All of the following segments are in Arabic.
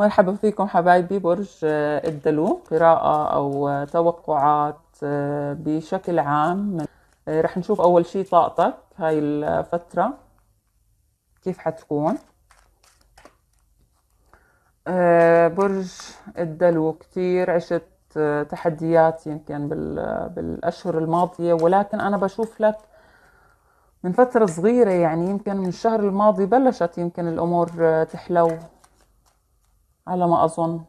مرحبا فيكم حبايبي برج آه، الدلو قراءة أو آه، توقعات آه، بشكل عام رح نشوف أول شي طاقتك هاي الفترة كيف حتكون برج الدلو كتير عشت تحديات يمكن بالأشهر الماضية ولكن أنا بشوف لك من فترة صغيرة يعني يمكن من الشهر الماضي بلشت يمكن الأمور تحلو على ما أظن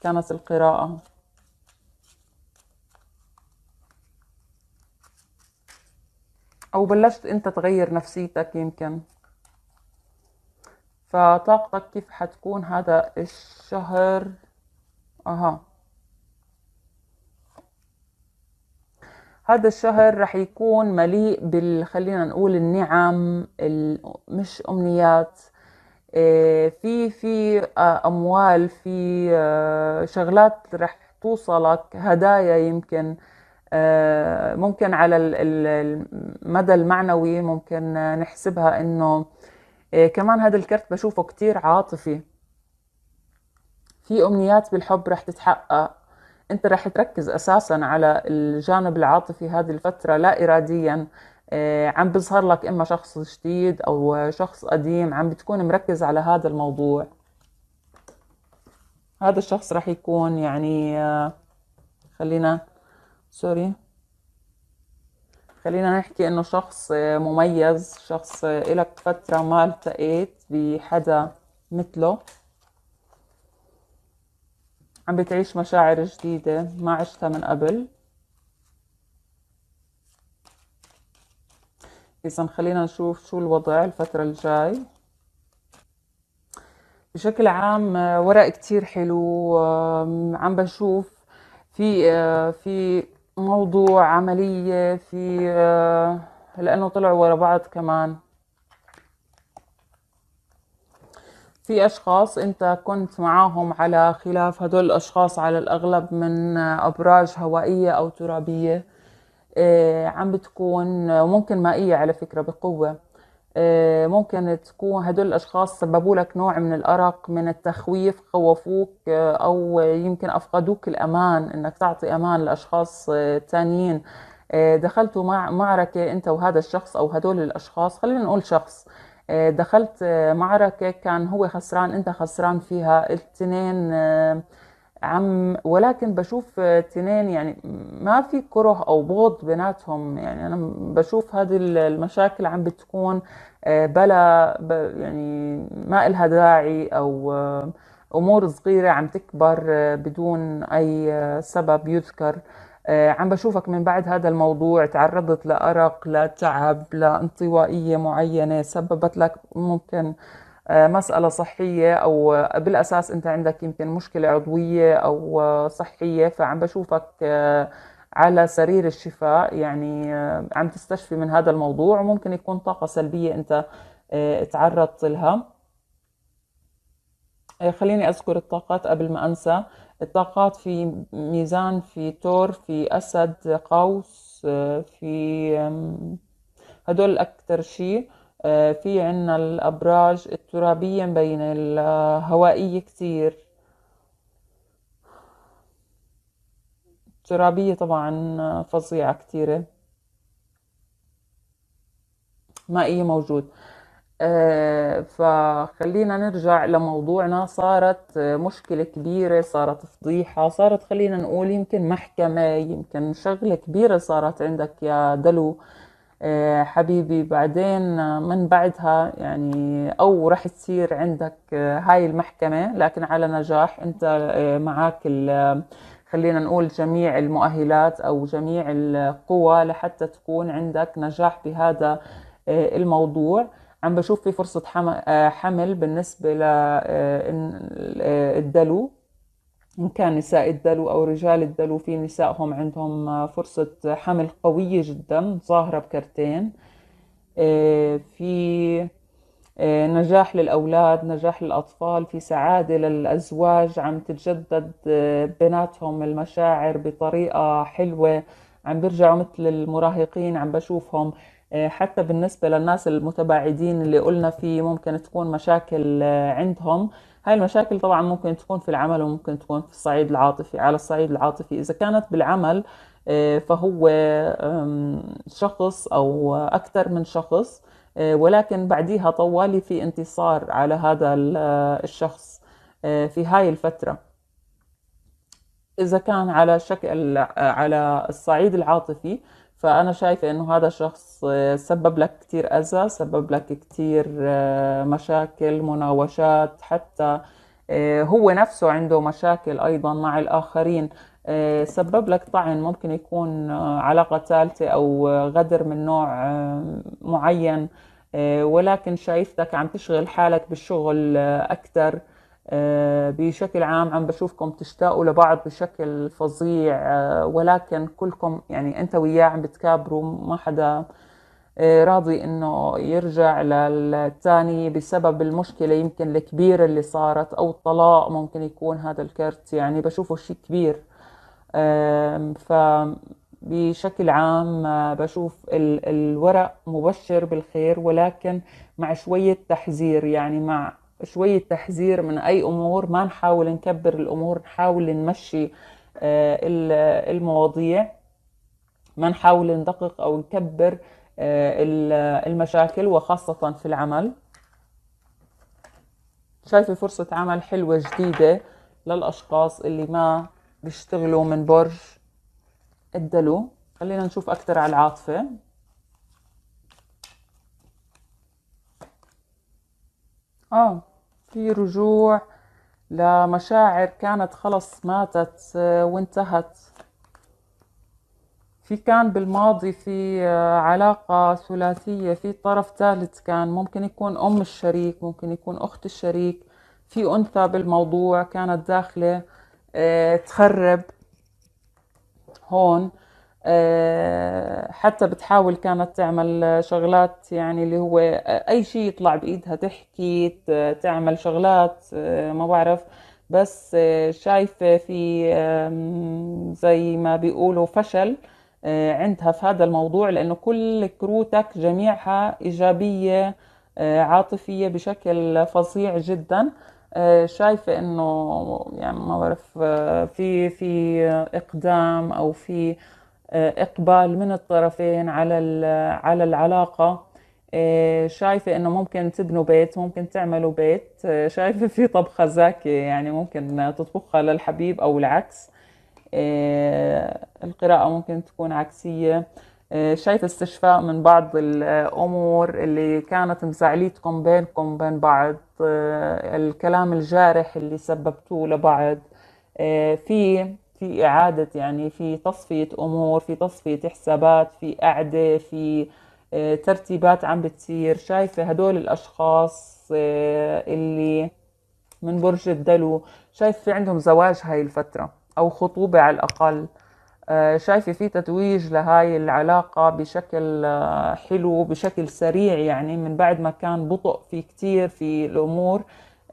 كانت القراءة أو بلشت أنت تغير نفسيتك يمكن فطاقتك كيف حتكون هذا الشهر أها هذا الشهر رح يكون مليء بال خلينا نقول النعم مش أمنيات آه، في في آه، اموال في آه، شغلات رح توصلك هدايا يمكن ممكن على المدى المعنوي ممكن نحسبها انه كمان هذا الكرت بشوفه كتير عاطفي في امنيات بالحب رح تتحقق انت رح تركز اساسا على الجانب العاطفي هذه الفترة لا اراديا آه، عم بيظهر لك اما شخص جديد او شخص قديم عم بتكون مركز على هذا الموضوع هذا الشخص راح يكون يعني آه، خلينا سوري خلينا نحكي انه شخص آه، مميز شخص الك فترة ما التقيت بحدا مثله عم بتعيش مشاعر جديدة ما عشتها من قبل إذا خلينا نشوف شو الوضع الفترة الجاي بشكل عام آه، ورق كتير حلو عم بشوف في آه، في موضوع عملية في آه، لأنه طلعوا ورا بعض كمان في أشخاص أنت كنت معاهم على خلاف هدول الأشخاص على الأغلب من أبراج هوائية أو ترابية آه، عم بتكون وممكن آه، مائية على فكرة بقوة آه، ممكن تكون هدول الأشخاص سببوا لك نوع من الأرق من التخويف خوفوك أو يمكن أفقدوك الأمان إنك تعطي أمان لأشخاص تانيين دخلتوا مع معركة أنت وهذا الشخص أو هدول الأشخاص خلينا نقول شخص دخلت معركة كان هو خسران أنت خسران فيها التنين عم ولكن بشوف آه، تنين يعني ما في كره او بغض بيناتهم يعني انا بشوف هذه المشاكل عم بتكون آه، بلا يعني ما إلها داعي او آه، امور صغيره عم تكبر بدون اي سبب يذكر عم بشوفك من بعد هذا الموضوع تعرضت لأرق لتعب لانطوائية معينة سببت لك ممكن آه، مسألة صحية أو آه، بالأساس أنت عندك يمكن مشكلة عضوية أو آه، صحية فعم بشوفك على سرير الشفاء يعني عم تستشفي من هذا الموضوع وممكن يكون طاقة سلبية أنت تعرضت لها خليني أذكر الطاقات قبل ما أنسى الطاقات في ميزان في تور في أسد قوس في هدول اكثر شيء آه، في عنا الأبراج الترابية مبينة الهوائية كتير الترابية طبعا فظيعة كتيرة مائية موجود آه، فخلينا نرجع لموضوعنا صارت مشكلة كبيرة صارت فضيحة صارت خلينا نقول يمكن محكمة يمكن شغلة كبيرة صارت عندك يا دلو آه، حبيبي بعدين من بعدها يعني او راح تصير عندك آه، هاي المحكمه لكن على نجاح انت آه، معك خلينا نقول جميع المؤهلات او جميع القوى لحتى تكون عندك نجاح بهذا الموضوع عم بشوف في فرصه حمل بالنسبه للدلو إن كان نساء الدلو أو رجال الدلو في نسائهم عندهم آه، فرصة حمل قوية جدا ظاهرة بكرتين آه، في آه، نجاح للأولاد نجاح للأطفال في سعادة للأزواج عم تتجدد بيناتهم المشاعر بطريقة حلوة عم بيرجعوا مثل المراهقين عم بشوفهم آه، حتى بالنسبة للناس المتباعدين اللي قلنا في ممكن تكون مشاكل آه، عندهم هاي المشاكل طبعا ممكن تكون في العمل وممكن تكون في الصعيد العاطفي على الصعيد العاطفي إذا كانت بالعمل آه، فهو شخص أو أكثر من شخص ولكن بعديها طوالي في انتصار على هذا الشخص في هاي الفتره اذا كان على شكل على الصعيد العاطفي فانا شايفه انه هذا الشخص آه، سبب لك كثير اذى سبب لك كثير آه، مشاكل مناوشات حتى آه، هو نفسه عنده مشاكل ايضا مع الاخرين سبب لك طعن ممكن يكون علاقه ثالثه او غدر من نوع معين ولكن شايفتك عم تشغل حالك بالشغل اكثر آه، بشكل عام عم بشوفكم تشتاقوا لبعض بشكل فظيع آه، ولكن كلكم يعني انت وياه عم بتكابروا ما حدا آه، راضي انه يرجع للثاني بسبب المشكلة يمكن الكبيرة اللي صارت او الطلاق ممكن يكون هذا الكرت يعني بشوفه شيء كبير فبشكل عام بشوف الورق مبشر بالخير ولكن مع شوية تحذير يعني مع شوية تحذير من أي أمور ما نحاول نكبر الأمور نحاول نمشي آه، المواضيع ما نحاول ندقق أو نكبر آه، المشاكل وخاصة في العمل شايفة فرصة عمل حلوة جديدة للأشخاص اللي ما بيشتغلوا من برج الدلو خلينا نشوف أكثر على العاطفة اه في رجوع لمشاعر كانت خلص ماتت آه، وانتهت في كان بالماضي في آه، علاقة ثلاثية في طرف ثالث كان ممكن يكون أم الشريك ممكن يكون أخت الشريك في أنثى بالموضوع كانت داخلة آه، تخرب هون آه، حتى بتحاول كانت تعمل شغلات يعني اللي هو اي شيء يطلع بايدها تحكي تعمل شغلات آه، ما بعرف بس آه، شايفه في زي ما بيقولوا فشل عندها في هذا الموضوع لانه كل كروتك جميعها ايجابيه عاطفيه بشكل فظيع جدا شايفه انه يعني ما بعرف في في اقدام او في آه، اقبال من الطرفين على على العلاقه آه، شايفه انه ممكن تبنوا بيت ممكن تعملوا بيت آه، شايفه في طبخه زاكيه يعني ممكن تطبخها للحبيب او العكس القراءه ممكن تكون عكسيه شايف استشفاء من بعض الامور اللي كانت مزعليتكم بينكم بين بعض الكلام الجارح اللي سببتوه لبعض في في إعادة يعني في تصفية أمور في تصفية حسابات في قعدة في آه، ترتيبات عم بتصير شايفة هدول الأشخاص آه، اللي من برج الدلو شايف في عندهم زواج هاي الفترة أو خطوبة على الأقل آه، شايفة في تتويج لهاي العلاقة بشكل حلو بشكل سريع يعني من بعد ما كان بطء في كتير في الأمور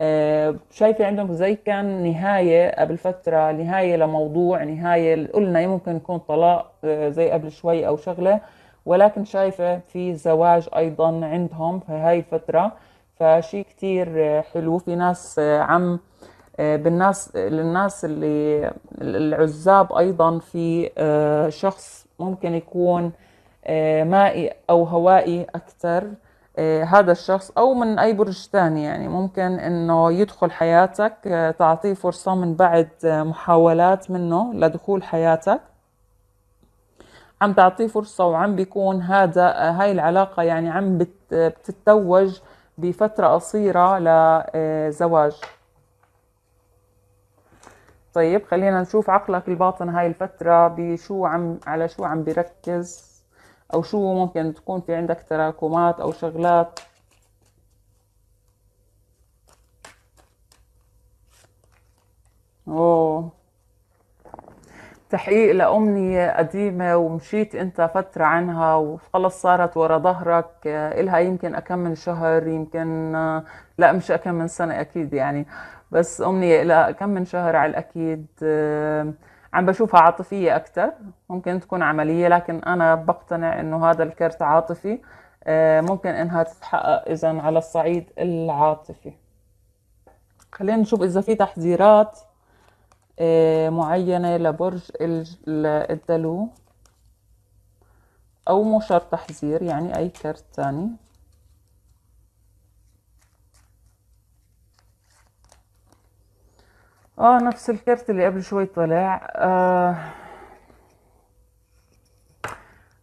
آه، شايفة عندهم زي كان نهاية قبل فترة نهاية لموضوع نهاية قلنا إيه ممكن يكون طلاق آه، زي قبل شوي أو شغلة ولكن شايفة في زواج أيضا عندهم في هاي الفترة فشي كتير آه، حلو في ناس عم بالناس للناس اللي العزاب أيضا في شخص ممكن يكون مائي أو هوائي أكثر آه، هذا الشخص او من اي برج ثاني يعني ممكن انه يدخل حياتك آه، تعطيه فرصة من بعد آه، محاولات منه لدخول حياتك عم تعطيه فرصة وعم بيكون هذا هاي العلاقة يعني عم بتتوج بفترة قصيرة لزواج طيب خلينا نشوف عقلك الباطن هاي الفترة بشو عم على شو عم بركز أو شو ممكن تكون في عندك تراكمات أو شغلات أوه تحقيق لأمنية قديمة ومشيت أنت فترة عنها وخلص صارت ورا ظهرك إلها يمكن أكم من شهر يمكن لا مش أكم من سنة أكيد يعني بس أمنية إلها أكم من شهر على الأكيد عم بشوفها عاطفية أكثر ممكن تكون عملية لكن أنا بقتنع إنه هذا الكرت عاطفي آه، ممكن إنها تتحقق إذا على الصعيد العاطفي خلينا نشوف إذا في تحذيرات آه، معينة لبرج الدلو أو مو شرط تحذير يعني أي كرت تاني اه نفس الكارت اللي قبل شوي طلع آه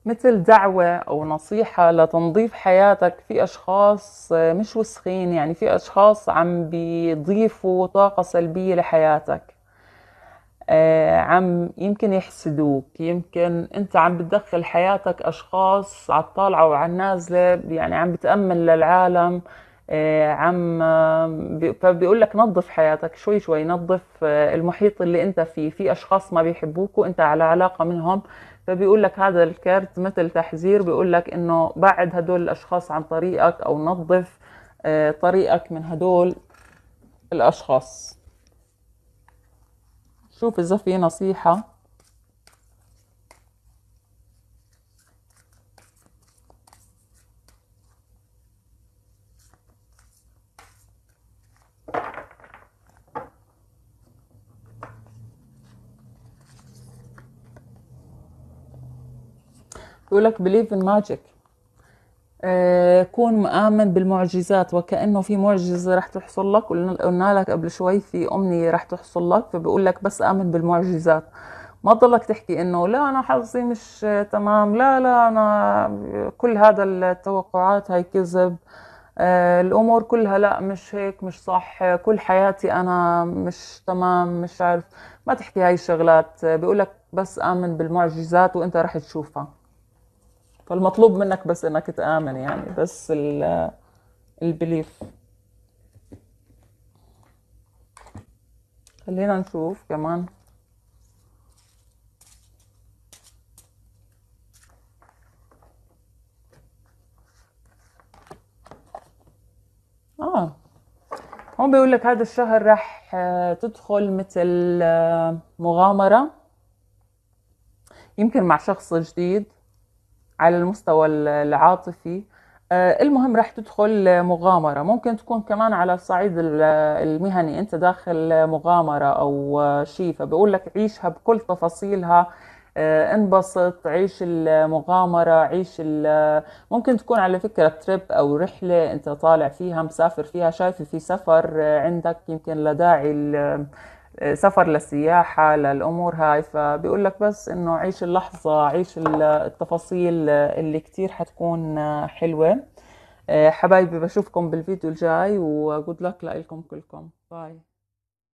مثل دعوة أو نصيحة لتنظيف حياتك في أشخاص آه، مش وسخين يعني في أشخاص عم بيضيفوا طاقة سلبية لحياتك آه عم يمكن يحسدوك يمكن أنت عم بتدخل حياتك أشخاص عالطالعة وعالنازلة يعني عم بتأمن للعالم آه، عم آه، فبيقول لك نظف حياتك شوي شوي نظف آه، المحيط اللي انت فيه في اشخاص ما بيحبوك وانت على علاقه منهم فبيقول لك هذا الكارت مثل تحذير بيقول لك انه بعد هدول الاشخاص عن طريقك او نظف طريقك من هدول الاشخاص شوف اذا في نصيحه بيقول لك بليف ان ماجيك كون مآمن بالمعجزات وكأنه في معجزة رح تحصل لك قلنا لك قبل شوي في أمنية رح تحصل لك فبيقول لك بس آمن بالمعجزات ما تضلك تحكي انه لا انا حظي مش تمام لا لا انا كل هذا التوقعات هاي كذب آه، الامور كلها لا مش هيك مش صح كل حياتي انا مش تمام مش عارف ما تحكي هاي الشغلات بيقولك بس امن بالمعجزات وانت رح تشوفها فالمطلوب منك بس انك تآمن يعني بس البليف خلينا نشوف كمان اه هون بيقول لك هذا الشهر راح آه، تدخل مثل آه، مغامرة يمكن مع شخص جديد على المستوى العاطفي آه، المهم راح تدخل مغامرة ممكن تكون كمان على الصعيد المهني أنت داخل مغامرة أو شيء فبقول لك عيشها بكل تفاصيلها آه، انبسط عيش المغامرة عيش ممكن تكون على فكرة تريب أو رحلة أنت طالع فيها مسافر فيها شايف في سفر عندك يمكن لداعي سفر للسياحة للأمور هاي فبيقول لك بس إنه عيش اللحظة عيش التفاصيل اللي كتير حتكون حلوة آه، حبايبي بشوفكم بالفيديو الجاي وجود لك لكم كلكم باي